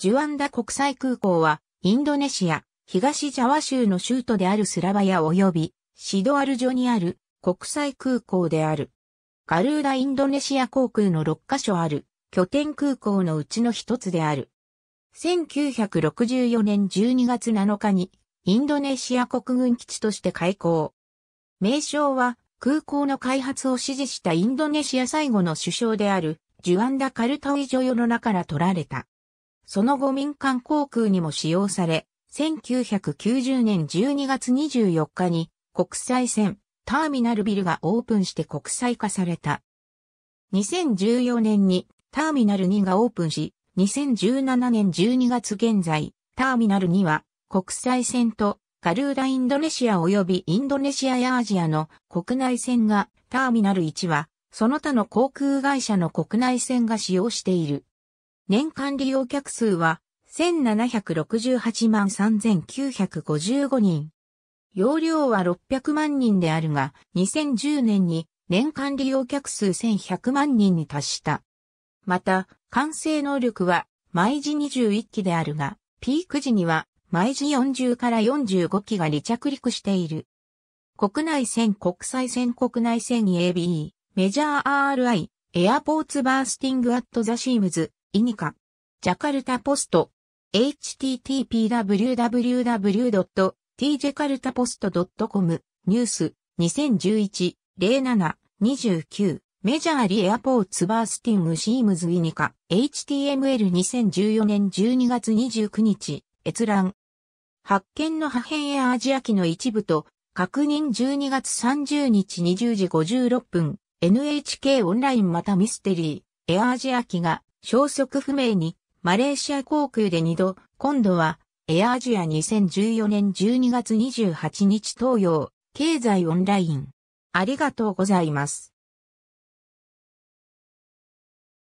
ジュアンダ国際空港は、インドネシア、東ジャワ州の州都であるスラバヤ及び、シドアルジョにある国際空港である。ガルーダインドネシア航空の6カ所ある拠点空港のうちの一つである。1964年12月7日にインドネシア国軍基地として開港。名称は空港の開発を支持したインドネシア最後の首相であるジュアンダ・カルタウィジョヨの名から取られた。その後民間航空にも使用され、1990年12月24日に国際線ターミナルビルがオープンして国際化された。2014年にターミナル2がオープンし、2017年12月現在、ターミナル2は国際線とガルーダインドネシア及びインドネシアやアジアの国内線がターミナル1はその他の航空会社の国内線が使用している。年間利用客数は1768万3955人。容量は600万人であるが、2010年に年間利用客数1100万人に達した。また、完成能力は毎時21機であるが、ピーク時には毎時40から45機が離着陸している。国内線国際線国内線 ABE、メジャー RI、エアポーツバースティングアットザシームズ、イニカ。ジャカルタポスト。http://www.tjakartapost.com ニュース2011-07-29メジャーリエアポーツバースティングシームズイニカ HTML2014 年12月29日閲覧発見の破片やアジア機の一部と確認12月30日20時56分 NHK オンラインまたミステリーエアアジア機が消息不明に、マレーシア航空で2度、今度は、エアアジア2014年12月28日東洋、経済オンライン。ありがとうございます。